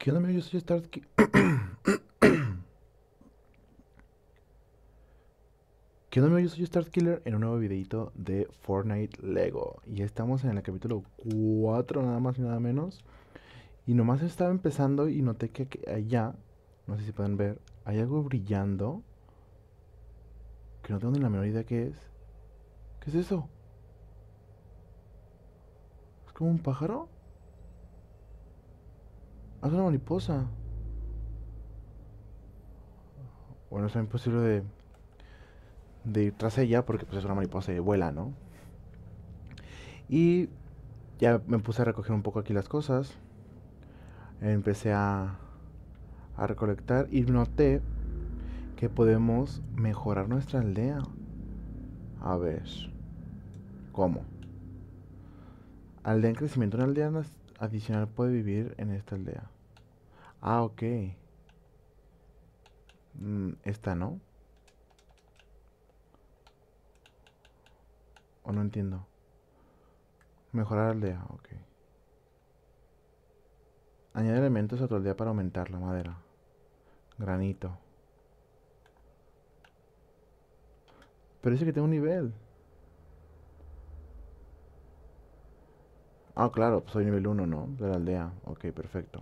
¿Qué onda, Yo soy Start. ¿Qué onda, Yo soy Killer en un nuevo videito de Fortnite Lego. Y estamos en el capítulo 4, nada más y nada menos. Y nomás estaba empezando y noté que allá, no sé si pueden ver, hay algo brillando. Que no tengo ni la menor idea qué es. ¿Qué es eso? ¿Es como un pájaro? Haz una mariposa. Bueno, es imposible de, de ir tras ella porque pues, es una mariposa y vuela, ¿no? Y ya me puse a recoger un poco aquí las cosas. Empecé a, a recolectar y noté que podemos mejorar nuestra aldea. A ver. ¿Cómo? Aldea en crecimiento. Una aldea adicional puede vivir en esta aldea. Ah, ok. Mm, esta no. O no entiendo. Mejorar aldea, ok. Añadir elementos a tu aldea para aumentar la madera. Granito. Parece que tengo un nivel. Ah, claro, pues, soy nivel 1, ¿no? De la aldea. Ok, perfecto.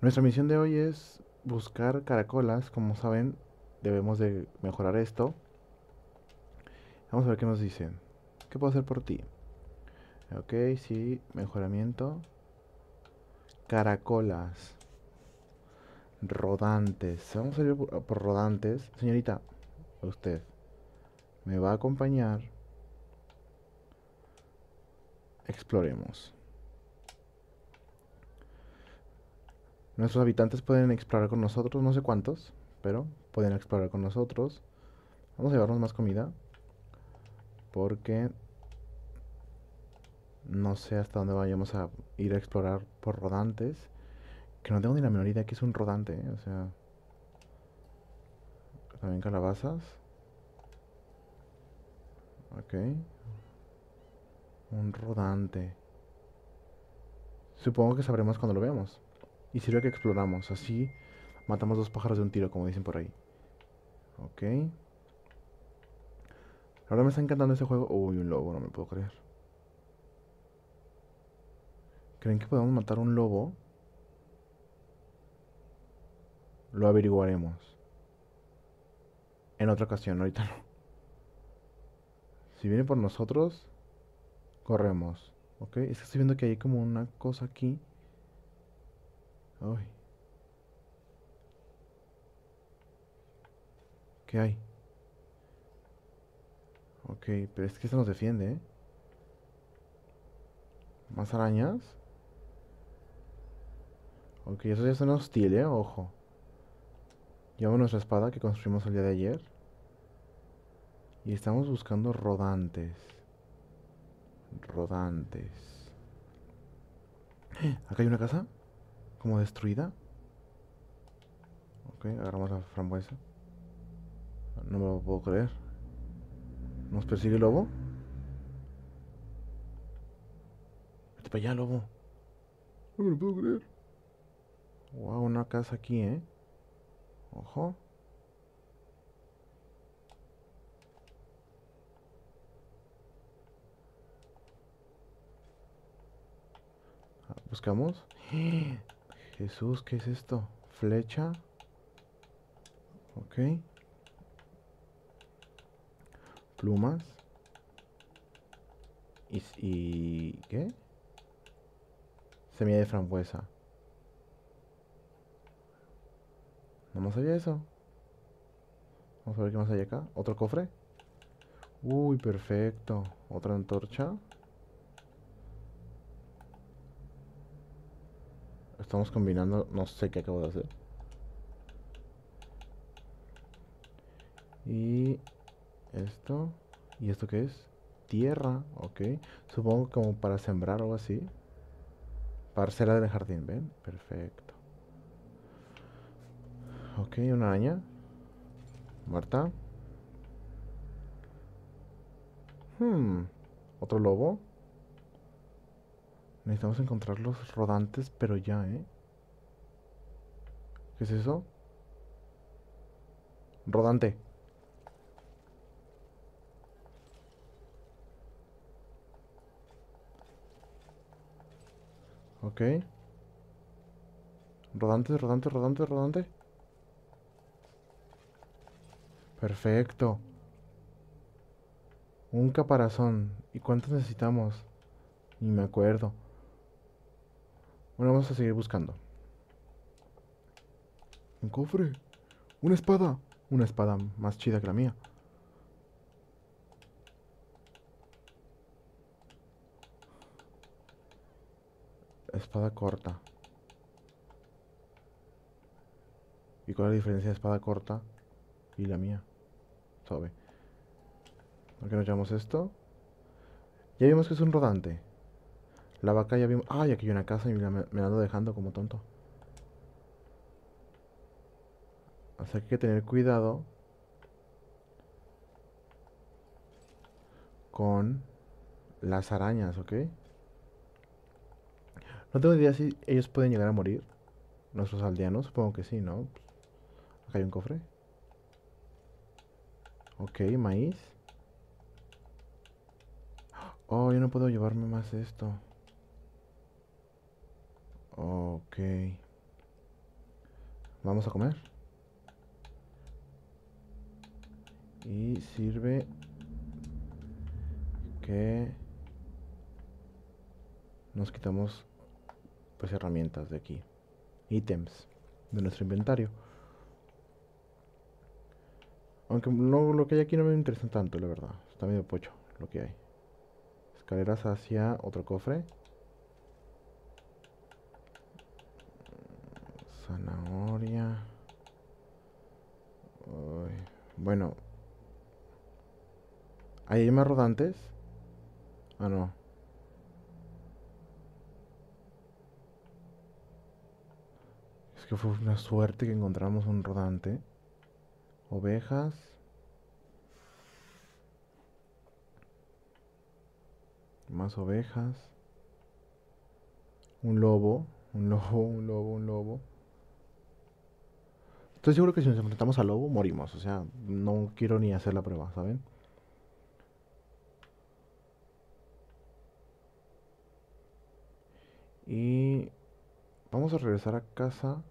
Nuestra misión de hoy es buscar caracolas. Como saben, debemos de mejorar esto. Vamos a ver qué nos dicen. ¿Qué puedo hacer por ti? Ok, sí, mejoramiento. Caracolas. Rodantes. Vamos a ir por, por rodantes. Señorita, usted me va a acompañar Exploremos. Nuestros habitantes pueden explorar con nosotros, no sé cuántos, pero pueden explorar con nosotros. Vamos a llevarnos más comida. Porque no sé hasta dónde vayamos a ir a explorar por rodantes. Que no tengo ni la menor idea que es un rodante, ¿eh? o sea... También calabazas. Ok. Un rodante. Supongo que sabremos cuando lo veamos. Y sirve que exploramos. Así matamos dos pájaros de un tiro, como dicen por ahí. Ok. Ahora me está encantando este juego. Uy, un lobo, no me puedo creer. ¿Creen que podemos matar un lobo? Lo averiguaremos. En otra ocasión, ahorita no. Si viene por nosotros, corremos. Ok, es estoy viendo que hay como una cosa aquí. Ay. ¿Qué hay? Ok, pero es que se nos defiende, ¿eh? ¿Más arañas? Ok, eso ya suena hostil, ¿eh? Ojo. Llevamos nuestra espada que construimos el día de ayer. Y estamos buscando rodantes rodantes. Acá hay una casa. Como destruida. Ok, agarramos la frambuesa. No me lo puedo creer. ¿Nos persigue el lobo? Vete para allá, lobo. No me lo puedo creer. Wow, una casa aquí, ¿eh? Ojo. Buscamos. Jesús, ¿qué es esto? Flecha. Ok. Plumas. ¿Y, qué? Semilla de frambuesa. No más había eso. Vamos a ver qué más hay acá. ¿Otro cofre? Uy, perfecto. Otra antorcha. Estamos combinando, no sé qué acabo de hacer. Y esto. ¿Y esto qué es? Tierra, ok. Supongo como para sembrar o algo así. Parcela del jardín, ¿ven? Perfecto. Ok, una aña Muerta. Hmm. Otro lobo. Necesitamos encontrar los rodantes, pero ya, ¿eh? ¿Qué es eso? Rodante. Ok. Rodante, rodante, rodante, rodante. Perfecto. Un caparazón. ¿Y cuántos necesitamos? Ni me acuerdo. Bueno, vamos a seguir buscando. Un cofre. Una espada. Una espada más chida que la mía. Espada corta. ¿Y cuál es la diferencia de espada corta y la mía? Sabe. qué nos llevamos esto. Ya vemos que es un rodante. La vaca ya vimos... Ay, aquí hay una casa y me, la ando dejando como tonto. Así que hay que tener cuidado con las arañas, ¿ok? No tengo idea si ellos pueden llegar a morir. Nuestros aldeanos, supongo que sí, ¿no? Acá hay un cofre. Ok, maíz. Oh, yo no puedo llevarme más esto. Ok. Vamos a comer. Y sirve que nos quitamos pues herramientas de aquí. Ítems de nuestro inventario. Aunque no, lo que hay aquí no me interesa tanto, la verdad. Está medio pocho lo que hay. Escaleras hacia otro cofre. Zanahoria. bueno. ¿Hay más rodantes? Ah, no. Es que fue una suerte que encontramos un rodante. Ovejas. Más ovejas. Un lobo. Un lobo, un lobo, un lobo. Estoy seguro que si nos enfrentamos al lobo, morimos. O sea, no quiero ni hacer la prueba, ¿saben? Y vamos a regresar a casa.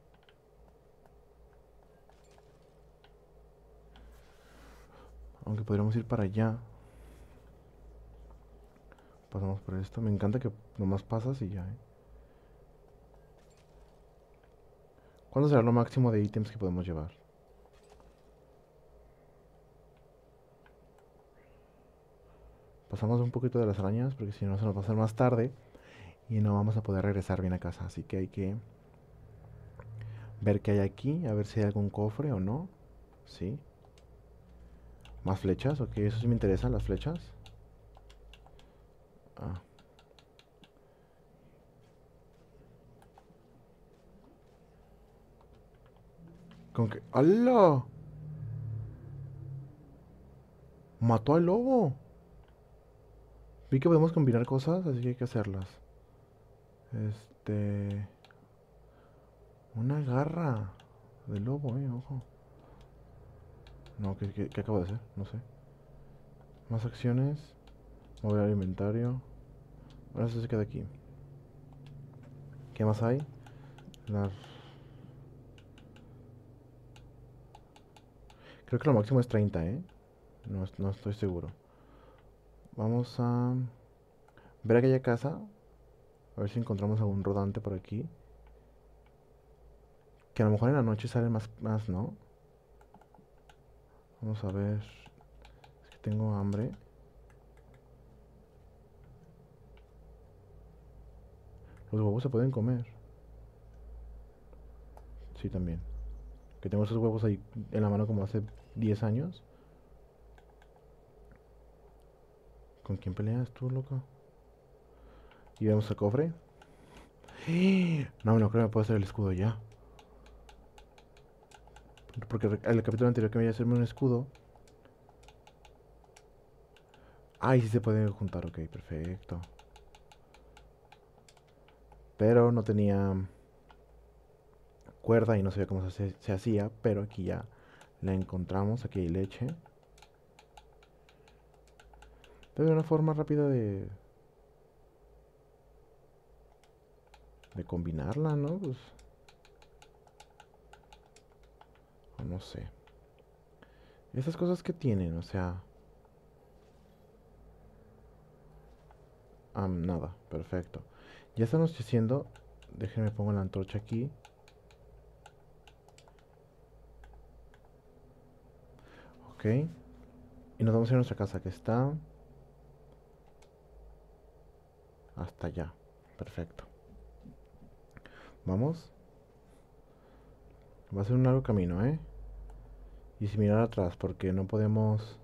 Aunque podríamos ir para allá. Pasamos por esto. Me encanta que nomás pasas y ya, ¿eh? ¿Cuándo será lo máximo de ítems que podemos llevar? Pasamos un poquito de las arañas porque si no se nos va a hacer más tarde y no vamos a poder regresar bien a casa. Así que hay que ver qué hay aquí, a ver si hay algún cofre o no. Sí. ¿Más flechas? Ok, eso sí me interesa, las flechas. Ah. Con que. ¡Hala! Mató al lobo. Vi que podemos combinar cosas, así que hay que hacerlas. Este. Una garra de lobo, eh, ojo. No, ¿qué, qué, acabo de hacer? No sé. Más acciones. Mover al inventario. Ahora se queda aquí. ¿Qué más hay? Las Creo que lo máximo es 30, ¿eh? No, estoy seguro. Vamos a ver aquella casa. A ver si encontramos algún rodante por aquí. Que a lo mejor en la noche sale más, más ¿no? Vamos a ver. Es que tengo hambre. Los huevos se pueden comer. Sí, también. Que tengo esos huevos ahí en la mano como hace 10 años. ¿Con quién peleas tú, loco? Y vemos el cofre. No, no creo que pueda hacer el escudo ya. Porque en el capítulo anterior que me iba a hacerme un escudo. Ay, ah, sí se pueden juntar, ok, perfecto. Pero no tenía cuerda y no sabía cómo se hacía, pero aquí ya la encontramos, aquí hay leche. Debe una forma rápida de... De combinarla, ¿no? Pues... No sé. Esas cosas que tienen, o sea... nada, perfecto. Ya está anocheciendo. Déjenme pongo la antorcha aquí. Y nos vamos a nuestra casa que está... Hasta allá. Perfecto. Vamos. Va a ser un largo camino, ¿eh? Y si mirar atrás, porque no podemos...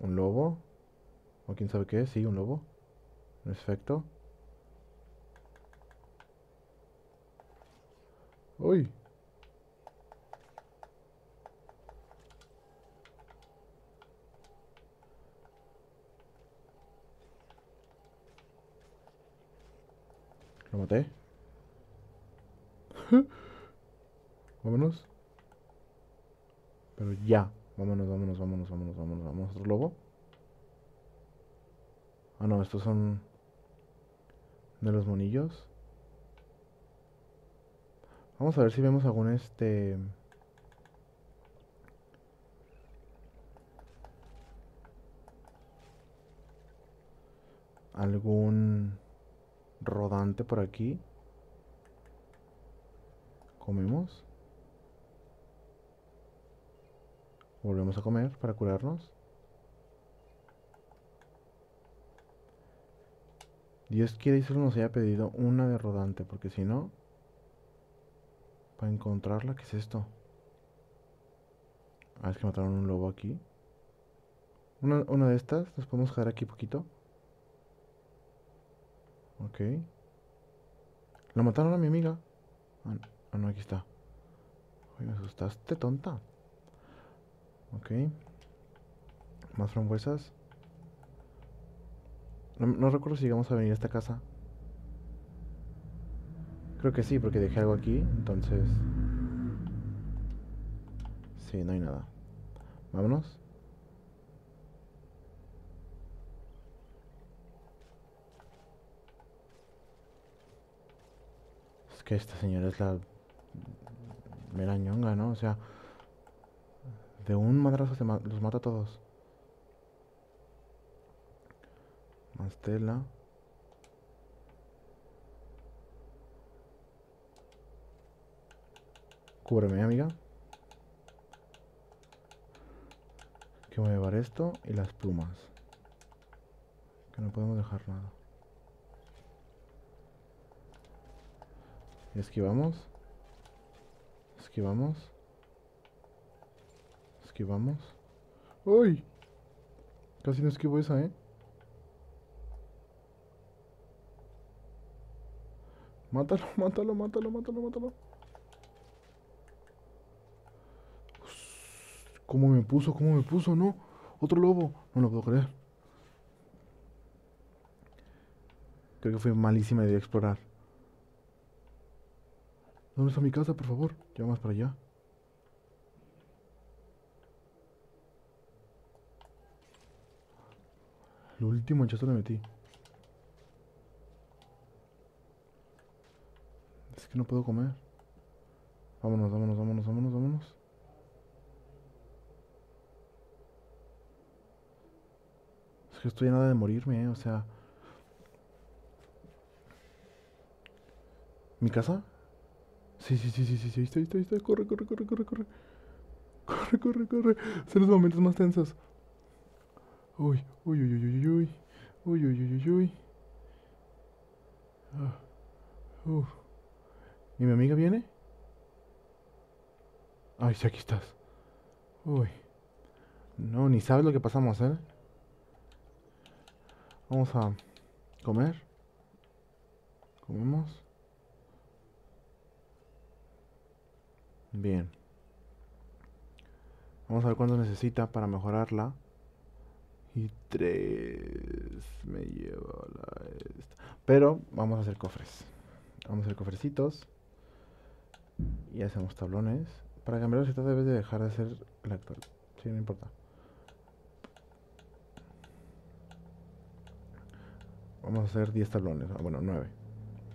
¿Un lobo? ¿O quién sabe qué? Sí, un lobo. Perfecto. ¡Uy! vámonos. Pero ya. Vámonos, vámonos, vámonos, vámonos, vámonos. Vamos otro lobo. Ah, no, estos son de los monillos. Vamos a ver si vemos algún este... Algún rodante por aquí. Comemos. Volvemos a comer para curarnos. Dios quiere solo nos haya pedido una de rodante, porque si no... Para encontrarla, ¿qué es esto? Ah, es que mataron un lobo aquí. Una, una de estas, nos podemos quedar aquí poquito. Ok. ¿La mataron a mi amiga? Ah, ah no, aquí está. me asustaste, tonta. Ok. Más frambuesas. No, recuerdo si íbamos a venir a esta casa. Creo que sí, porque dejé algo aquí, entonces... Sí, no hay nada. Vámonos. que esta señora es la... Mera ñonga, ¿no? O sea... De un madrazo se los mata a todos. Más tela. Cúbreme, amiga. Que voy a llevar esto y las plumas. Que no podemos dejar nada. Esquivamos. Esquivamos. Esquivamos. ¡Uy! Casi no esquivo esa, ¿eh? Mátalo, mátalo, mátalo, mátalo, mátalo. ¿Cómo me puso? ¿Cómo me puso? No. Otro lobo. No lo puedo creer. Creo que fue malísima idea explorar. ¿Dónde está mi casa, por favor? Llamas más para allá. Lo último hachazo le metí. Es que no puedo comer. Vámonos, vámonos, vámonos, vámonos, vámonos. Es que estoy a nada de morirme, ¿eh? o sea... ¿Mi casa? Sí, sí, sí, sí, sí, sí, ahí está, ahí está, está. Corre, corre, corre, corre, corre. Corre, corre, corre. Son los momentos más tensos. Uy, uy, uy, uy, uy, uy. Uy, uy, uy, uy, uy. Ah. Uf. ¿Y mi amiga viene? Ay, sí, aquí estás. Uy. No, ni sabes lo que pasamos, ¿eh? Vamos a comer. Comemos. Bien. Vamos a ver cuánto necesita para mejorarla. Y tres me lleva la esta. Pero vamos a hacer cofres. Vamos a hacer cofrecitos. Y hacemos tablones. Para cambiar la estados debes de dejar de hacer la actual. Sí, no importa. Vamos a hacer 10 tablones. Ah, bueno, 9.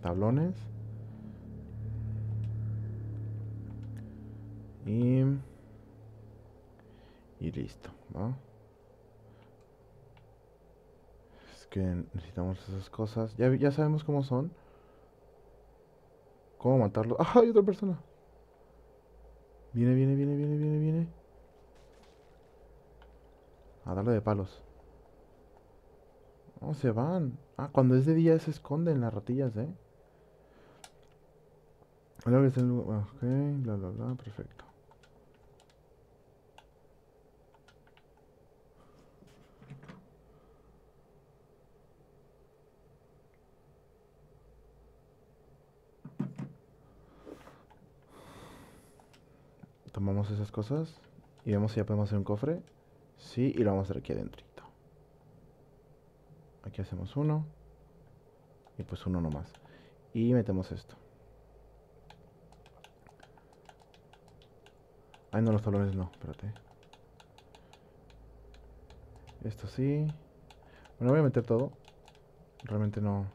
Tablones. Y, listo, Es que necesitamos esas cosas. Ya, ya sabemos cómo son. ¿Cómo matarlo? ¡Ah! Hay otra persona. Viene, viene, viene, viene, viene, viene. A darle de palos. No, se van. Ah, cuando es de día se esconden las ratillas, ¿eh? Ok, bla, bla, bla, perfecto. tomamos esas cosas y vemos si ya podemos hacer un cofre. Sí, y lo vamos a hacer aquí adentrito. Aquí hacemos uno. Y pues uno nomás. Y metemos esto. Ay, no, los tablones no, espérate. Esto sí. Bueno, voy a meter todo. Realmente no...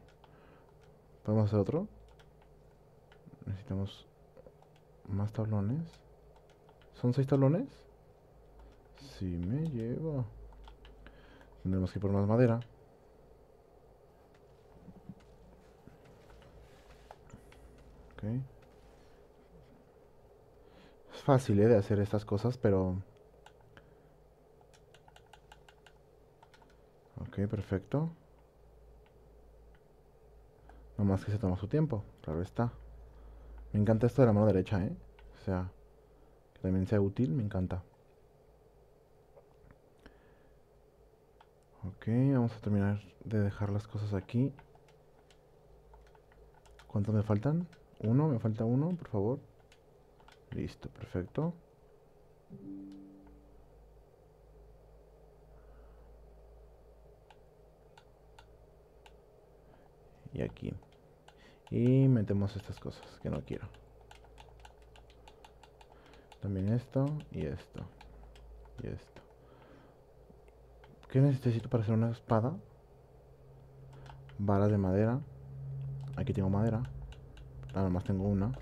¿Podemos hacer otro? Necesitamos más tablones. ¿Son seis talones? Si sí me llevo. Tendremos que ir por más madera. Ok. Es fácil eh, de hacer estas cosas, pero... Ok, perfecto. Nomás que se toma su tiempo, claro está. Me encanta esto de la mano derecha, ¿eh? O sea que también sea útil, me encanta. Ok, vamos a terminar de dejar las cosas aquí. ¿Cuántos me faltan? Uno, me falta uno, por favor. Listo, perfecto. Y aquí. Y metemos estas cosas que no quiero. También esto y esto. Y esto. ¿Qué necesito para hacer una espada? Varas de madera. Aquí tengo madera. Nada más tengo una.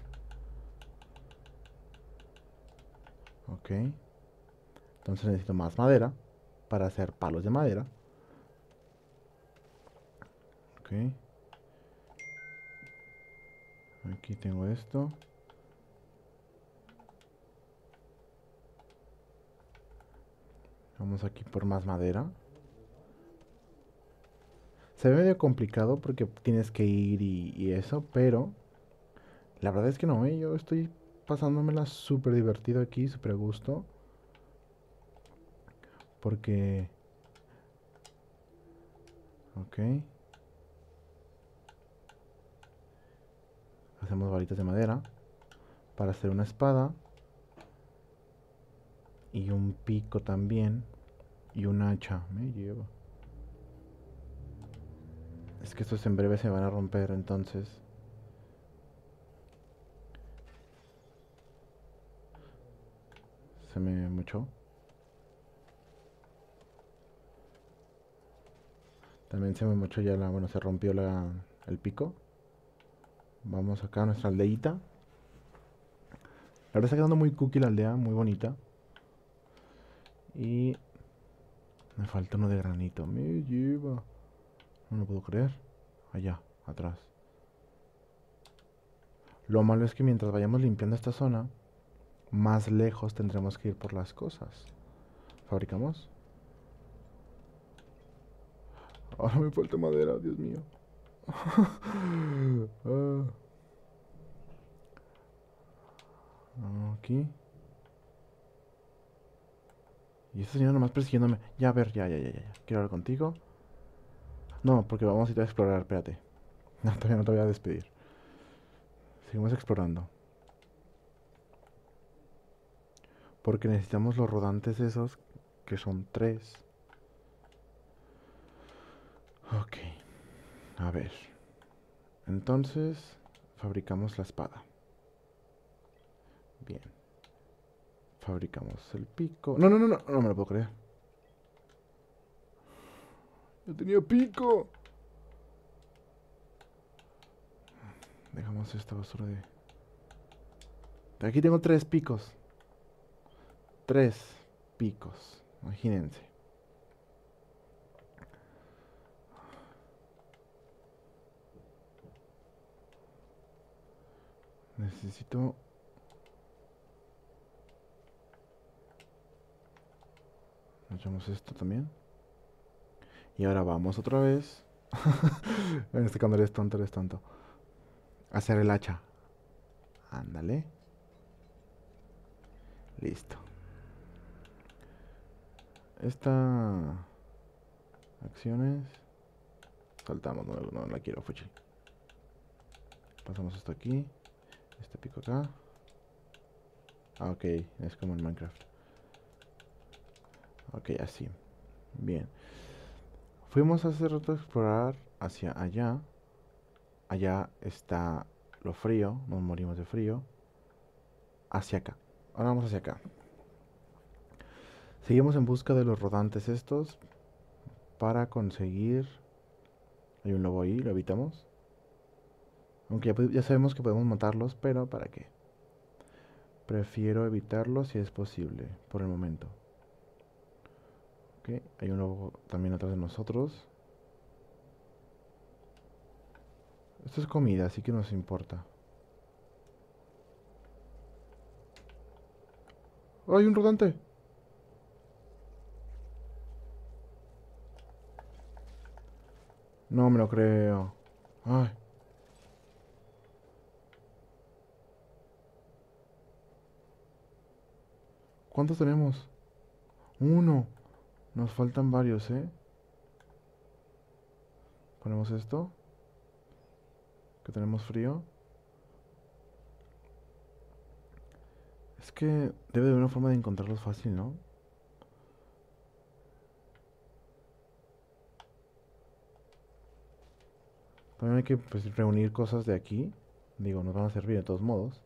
Ok. Entonces necesito más madera para hacer palos de madera. Ok. Aquí tengo esto. Vamos aquí por más madera. Se ve medio complicado porque tienes que ir y, eso, pero la verdad es que no, ¿eh? yo estoy pasándomela súper divertido aquí, súper a gusto. Porque... Ok. Hacemos varitas de madera para hacer una espada y un pico también. Y un hacha, me lleva. Es que estos en breve se van a romper, entonces. Se me mucho. También se me mucho ya la... Bueno, se rompió la, el pico. Vamos acá a nuestra aldeita. La verdad está quedando muy cookie la aldea, muy bonita. Y me falta uno de granito. Me lleva. No lo puedo creer. Allá, atrás. Lo malo es que mientras vayamos limpiando esta zona, más lejos tendremos que ir por las cosas. ¿Fabricamos? Ahora me falta madera, Dios mío. Ah. Ah, aquí. Y esta señora nomás persiguiéndome. Ya, a ver, ya, ya, ya, ya. Quiero hablar contigo. No, porque vamos a ir a explorar, espérate. No, todavía no te voy a despedir. Seguimos explorando. Porque necesitamos los rodantes esos, que son tres. Ok. A ver. Entonces, fabricamos la espada. Bien. Fabricamos el pico. No, no, no, no, no me lo puedo creer. Yo tenía pico. Dejamos esta basura de... Aquí tengo tres picos. Tres picos. Imagínense. Necesito Echamos esto también. Y ahora vamos otra vez. en este cuando eres tonto, eres tonto. Hacer el hacha. Ándale. Listo. Esta... Acciones. Saltamos, no, no, la quiero, fuchi. Pasamos esto aquí. Este pico acá. Ah, ok. Es como en Minecraft. Ok, así. Bien. Fuimos a hacer a explorar hacia allá. Allá está lo frío. Nos morimos de frío. Hacia acá. Ahora vamos hacia acá. Seguimos en busca de los rodantes estos. Para conseguir... Hay un lobo ahí, lo evitamos. Aunque ya, sabemos que podemos matarlos, pero ¿para qué? Prefiero evitarlo si es posible, por el momento. Ok, hay uno también atrás de nosotros. Esto es comida, así que nos importa. ¡Hay un rodante! No me lo creo. ¿Cuántos tenemos? Uno. Nos faltan varios, ¿eh? Ponemos esto. Que tenemos frío. Es que debe de haber una forma de encontrarlos fácil, ¿no? También hay que pues, reunir cosas de aquí. Digo, nos van a servir de todos modos.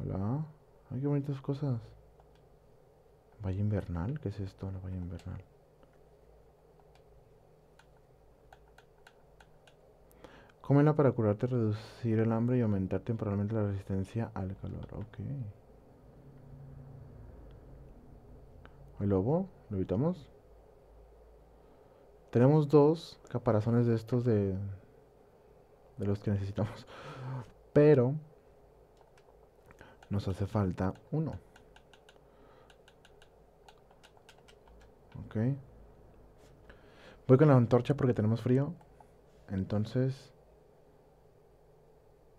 Hola. Ay, qué bonitas cosas. ¿Valle invernal? ¿Qué es esto, la Valle invernal? Cómela para curarte, reducir el hambre y aumentar temporalmente la resistencia al calor. Ok. El lobo, lo evitamos. Tenemos dos caparazones de estos de, de los que necesitamos. Pero nos hace falta uno. Voy con la antorcha porque tenemos frío. Entonces...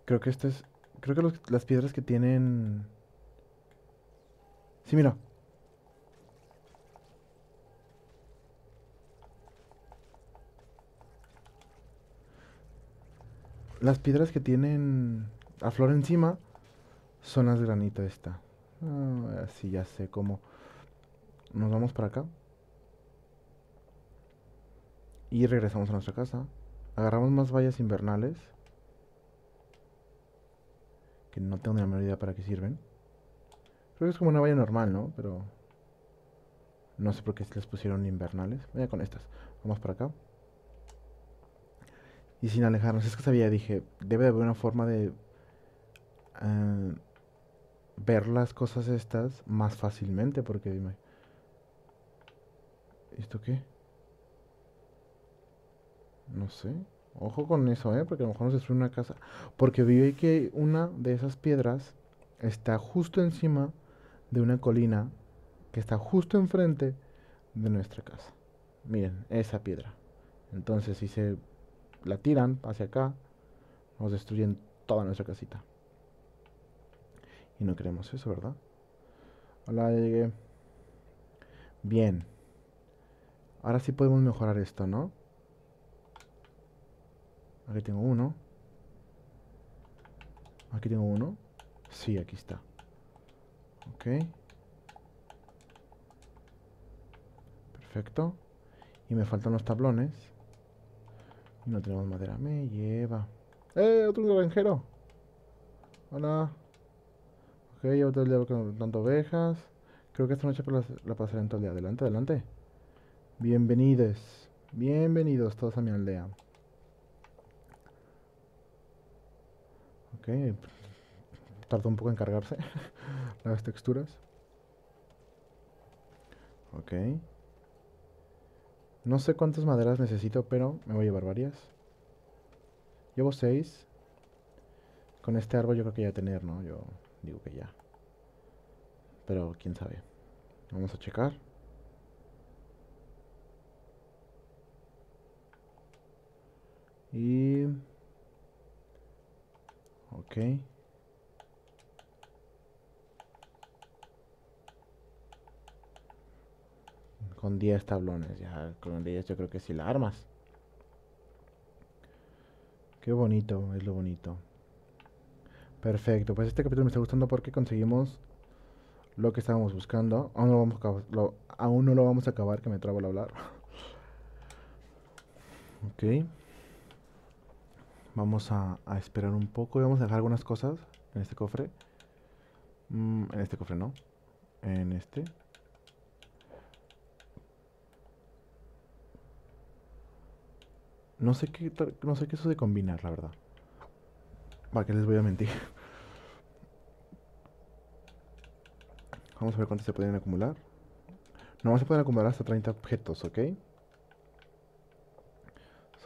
Creo que estas es... Creo que las piedras que tienen... Sí, mira. Las piedras que tienen a flor encima son las granito esta. así ah, ya sé cómo. Nos vamos para acá. Y regresamos a nuestra casa. Agarramos más vallas invernales. Que no tengo ni la menor idea para qué sirven. Creo que es como una valla normal, ¿no? Pero... No sé por qué se les pusieron invernales. Vaya con estas. Vamos para acá. Y sin alejarnos. Es que sabía, dije, debe haber una forma de... Eh, ver las cosas estas más fácilmente. Porque... dime ¿Esto qué? No sé. Ojo con eso, ¿eh? Porque a lo mejor nos destruye una casa. Porque vi que una de esas piedras está justo encima de una colina que está justo enfrente de nuestra casa. Miren, esa piedra. Entonces, si se la tiran hacia acá, nos destruyen toda nuestra casita. Y no queremos eso, ¿verdad? Hola, llegué. Bien. Ahora sí podemos mejorar esto, ¿no? Aquí tengo uno. Aquí tengo uno. Sí, aquí está. Ok. Perfecto. Y me faltan los tablones. Y no tenemos madera. Me lleva. ¡Eh! Otro granjero. Hola. Ok, otro todo con con ovejas. Creo que esta noche la pasaré en todo el día. Adelante, adelante. Bienvenidos. Bienvenidos todos a mi aldea. Tardo tardó un poco en cargarse las texturas. Ok. No sé cuántas maderas necesito, pero me voy a llevar varias. Llevo seis. Con este árbol yo creo que ya tener, ¿no? Yo digo que ya. Pero quién sabe. Vamos a checar. Y... Ok. Con 10 tablones, ya con 10 yo creo que sí las armas. Qué bonito, es lo bonito. Perfecto, pues este capítulo me está gustando porque conseguimos lo que estábamos buscando. Aún no lo vamos a, aún no lo vamos a acabar, que me trabo al hablar. ok. Vamos a, esperar un poco y vamos a dejar algunas cosas en este cofre. Mm, en este cofre no. En este. No sé qué no sé qué eso de combinar, la verdad. Va, que les voy a mentir? Vamos a ver cuántos se pueden acumular. No, se pueden acumular hasta 30 objetos, ¿ok? Eso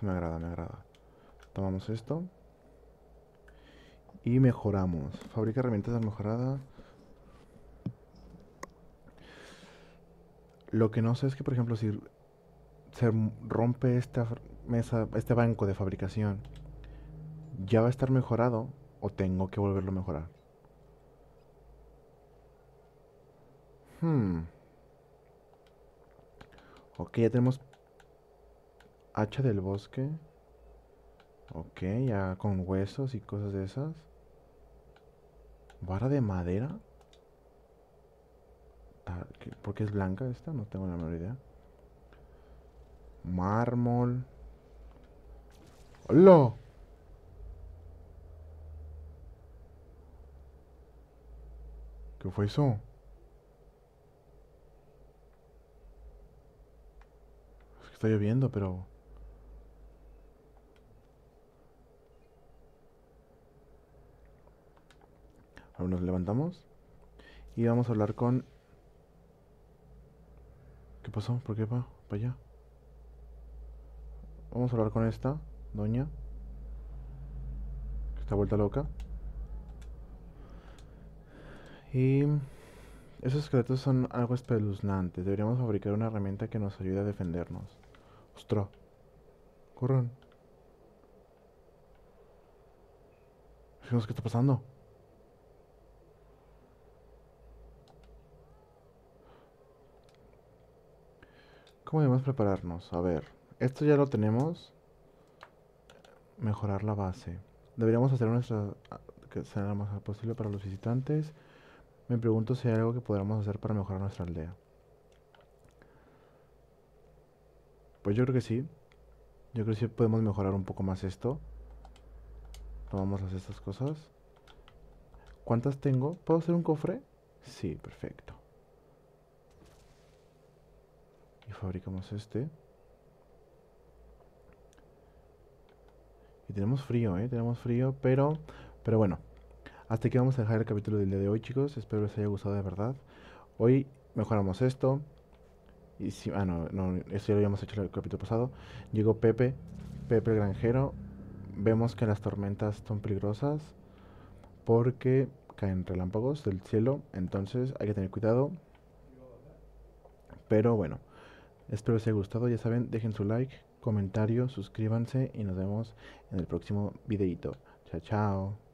me agrada, me agrada. Tomamos esto. Y mejoramos. Fabrica herramientas mejoradas. Lo que no sé es que, por ejemplo, si se rompe esta mesa, este banco de fabricación, ya va a estar mejorado o tengo que volverlo a mejorar. Hmm. Ok, ya tenemos H del bosque. Ok, ya con huesos y cosas de esas. Vara de madera. ¿Por qué es blanca esta? No tengo la menor idea. Mármol. ¡Hola! ¿Qué fue eso? Es que está lloviendo, pero... nos levantamos. Y vamos a hablar con... ¿Qué pasó? ¿Por qué va para allá? Vamos a hablar con esta, doña. Que está vuelta loca. Y... Esos esqueletos son algo espeluznante. Deberíamos fabricar una herramienta que nos ayude a defendernos. Ostro Corran. ¿Qué está pasando? ¿Cómo debemos prepararnos? A ver, esto ya lo tenemos. Mejorar la base. Deberíamos hacer nuestra... Ah, que sea lo más posible para los visitantes. Me pregunto si hay algo que podamos hacer para mejorar nuestra aldea. Pues yo creo que sí. Yo creo que sí podemos mejorar un poco más esto. Tomamos las estas cosas. ¿Cuántas tengo? ¿Puedo hacer un cofre? Sí, perfecto y fabricamos este. Y tenemos frío, ¿eh? Tenemos frío, pero, pero bueno. Hasta aquí vamos a dejar el capítulo del día de hoy, chicos. Espero les haya gustado de verdad. Hoy mejoramos esto. Y si, ah, no, no, eso ya lo habíamos hecho en el capítulo pasado. Llegó Pepe, Pepe granjero. Vemos que las tormentas son peligrosas porque caen relámpagos del cielo. Entonces hay que tener cuidado. Pero bueno. Espero les haya gustado, ya saben, dejen su like, comentario, suscríbanse y nos vemos en el próximo videito. Chao, chao.